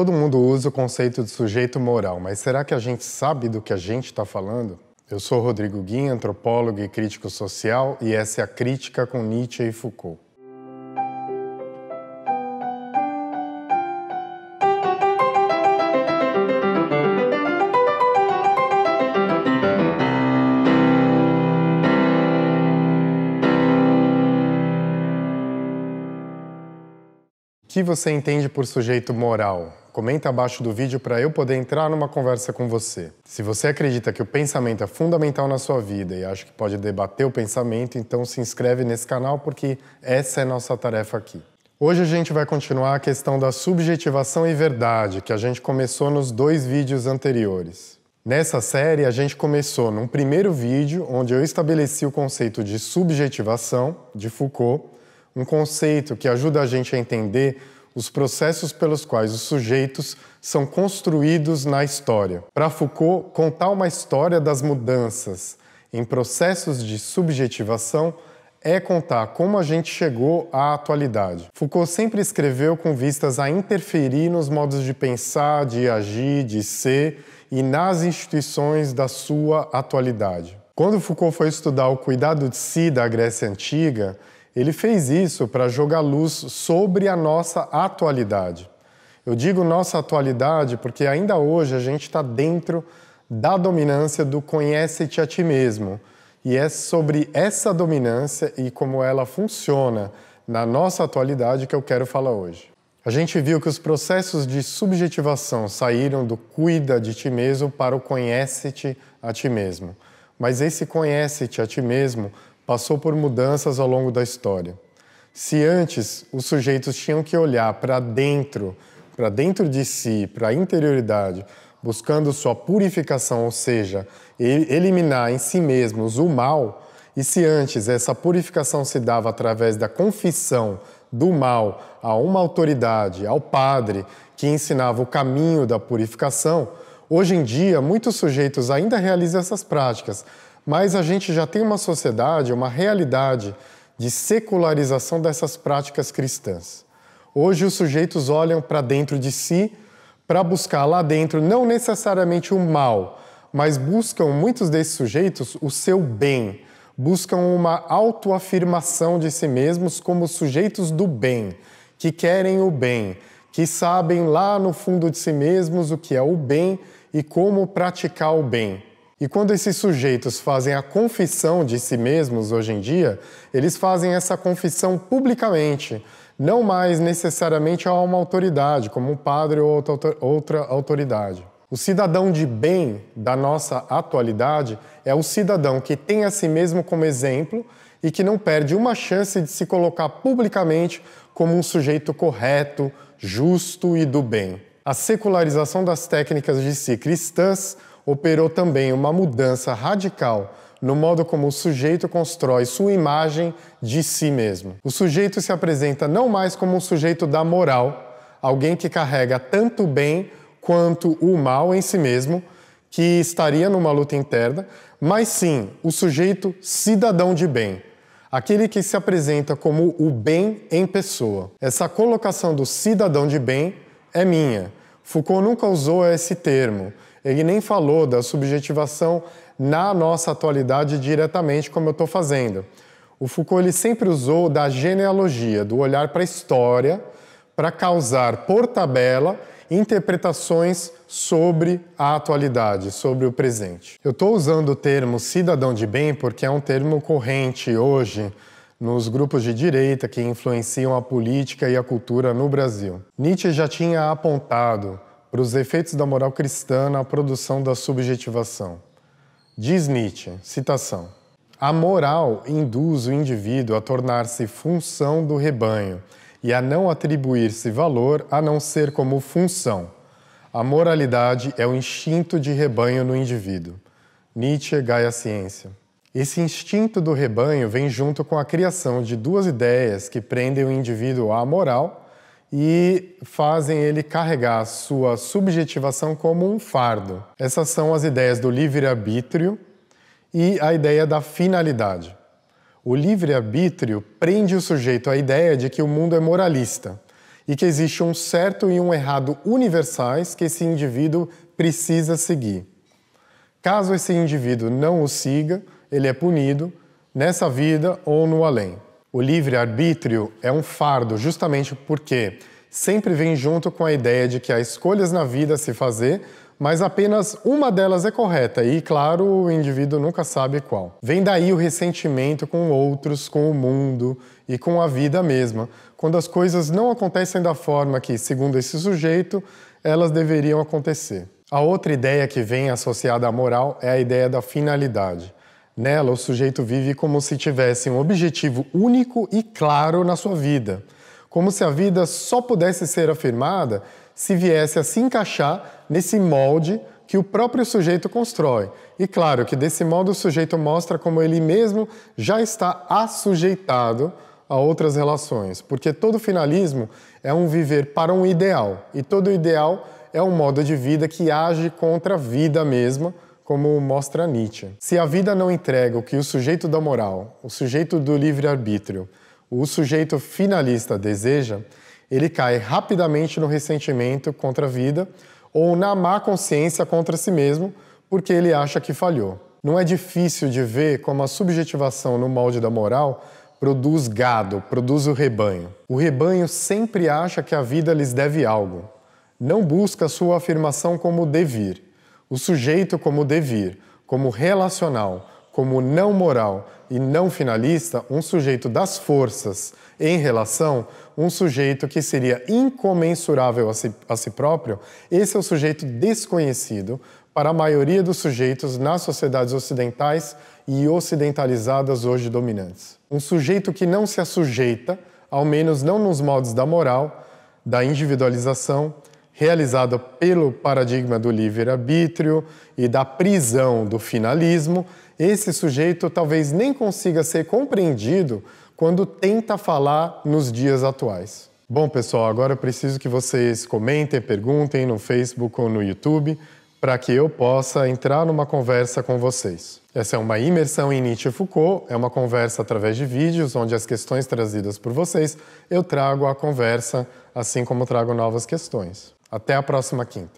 Todo mundo usa o conceito de sujeito moral, mas será que a gente sabe do que a gente está falando? Eu sou Rodrigo Guim, antropólogo e crítico social, e essa é a Crítica com Nietzsche e Foucault. O que você entende por sujeito moral? Comenta abaixo do vídeo para eu poder entrar numa conversa com você. Se você acredita que o pensamento é fundamental na sua vida e acha que pode debater o pensamento, então se inscreve nesse canal porque essa é nossa tarefa aqui. Hoje a gente vai continuar a questão da subjetivação e verdade, que a gente começou nos dois vídeos anteriores. Nessa série, a gente começou num primeiro vídeo onde eu estabeleci o conceito de subjetivação de Foucault, um conceito que ajuda a gente a entender os processos pelos quais os sujeitos são construídos na história. Para Foucault, contar uma história das mudanças em processos de subjetivação é contar como a gente chegou à atualidade. Foucault sempre escreveu com vistas a interferir nos modos de pensar, de agir, de ser e nas instituições da sua atualidade. Quando Foucault foi estudar o cuidado de si da Grécia Antiga, ele fez isso para jogar luz sobre a nossa atualidade. Eu digo nossa atualidade porque ainda hoje a gente está dentro da dominância do conhece-te a ti mesmo. E é sobre essa dominância e como ela funciona na nossa atualidade que eu quero falar hoje. A gente viu que os processos de subjetivação saíram do cuida de ti mesmo para o conhece-te a ti mesmo. Mas esse conhece-te a ti mesmo passou por mudanças ao longo da história. Se antes os sujeitos tinham que olhar para dentro, para dentro de si, para a interioridade, buscando sua purificação, ou seja, eliminar em si mesmos o mal, e se antes essa purificação se dava através da confissão do mal a uma autoridade, ao padre, que ensinava o caminho da purificação, hoje em dia muitos sujeitos ainda realizam essas práticas, mas a gente já tem uma sociedade, uma realidade de secularização dessas práticas cristãs. Hoje os sujeitos olham para dentro de si para buscar lá dentro não necessariamente o mal, mas buscam muitos desses sujeitos o seu bem, buscam uma autoafirmação de si mesmos como sujeitos do bem, que querem o bem, que sabem lá no fundo de si mesmos o que é o bem e como praticar o bem. E quando esses sujeitos fazem a confissão de si mesmos hoje em dia, eles fazem essa confissão publicamente, não mais necessariamente a uma autoridade, como um padre ou outra autoridade. O cidadão de bem da nossa atualidade é o cidadão que tem a si mesmo como exemplo e que não perde uma chance de se colocar publicamente como um sujeito correto, justo e do bem. A secularização das técnicas de si cristãs operou também uma mudança radical no modo como o sujeito constrói sua imagem de si mesmo. O sujeito se apresenta não mais como um sujeito da moral, alguém que carrega tanto o bem quanto o mal em si mesmo, que estaria numa luta interna, mas sim o sujeito cidadão de bem, aquele que se apresenta como o bem em pessoa. Essa colocação do cidadão de bem é minha. Foucault nunca usou esse termo, ele nem falou da subjetivação na nossa atualidade diretamente, como eu estou fazendo. O Foucault ele sempre usou da genealogia, do olhar para a história, para causar, por tabela, interpretações sobre a atualidade, sobre o presente. Eu estou usando o termo cidadão de bem porque é um termo corrente hoje nos grupos de direita que influenciam a política e a cultura no Brasil. Nietzsche já tinha apontado para os efeitos da moral cristã na produção da subjetivação. Diz Nietzsche, citação: A moral induz o indivíduo a tornar-se função do rebanho e a não atribuir-se valor a não ser como função. A moralidade é o instinto de rebanho no indivíduo. Nietzsche, Gaia Ciência. Esse instinto do rebanho vem junto com a criação de duas ideias que prendem o indivíduo à moral e fazem ele carregar sua subjetivação como um fardo. Essas são as ideias do livre-arbítrio e a ideia da finalidade. O livre-arbítrio prende o sujeito à ideia de que o mundo é moralista e que existe um certo e um errado universais que esse indivíduo precisa seguir. Caso esse indivíduo não o siga, ele é punido nessa vida ou no além. O livre-arbítrio é um fardo justamente porque sempre vem junto com a ideia de que há escolhas na vida a se fazer, mas apenas uma delas é correta e, claro, o indivíduo nunca sabe qual. Vem daí o ressentimento com outros, com o mundo e com a vida mesma, quando as coisas não acontecem da forma que, segundo esse sujeito, elas deveriam acontecer. A outra ideia que vem associada à moral é a ideia da finalidade. Nela, o sujeito vive como se tivesse um objetivo único e claro na sua vida, como se a vida só pudesse ser afirmada se viesse a se encaixar nesse molde que o próprio sujeito constrói. E claro que desse modo o sujeito mostra como ele mesmo já está assujeitado a outras relações, porque todo finalismo é um viver para um ideal, e todo ideal é um modo de vida que age contra a vida mesma como mostra Nietzsche. Se a vida não entrega o que o sujeito da moral, o sujeito do livre-arbítrio, o sujeito finalista deseja, ele cai rapidamente no ressentimento contra a vida ou na má consciência contra si mesmo porque ele acha que falhou. Não é difícil de ver como a subjetivação no molde da moral produz gado, produz o rebanho. O rebanho sempre acha que a vida lhes deve algo. Não busca sua afirmação como devir. O sujeito como devir, como relacional, como não moral e não finalista, um sujeito das forças em relação, um sujeito que seria incomensurável a si, a si próprio, esse é o sujeito desconhecido para a maioria dos sujeitos nas sociedades ocidentais e ocidentalizadas hoje dominantes. Um sujeito que não se assujeita, ao menos não nos moldes da moral, da individualização, realizada pelo paradigma do livre-arbítrio e da prisão do finalismo, esse sujeito talvez nem consiga ser compreendido quando tenta falar nos dias atuais. Bom, pessoal, agora eu preciso que vocês comentem, perguntem no Facebook ou no YouTube para que eu possa entrar numa conversa com vocês. Essa é uma imersão em Nietzsche e Foucault, é uma conversa através de vídeos onde as questões trazidas por vocês eu trago a conversa, assim como trago novas questões. Até a próxima quinta.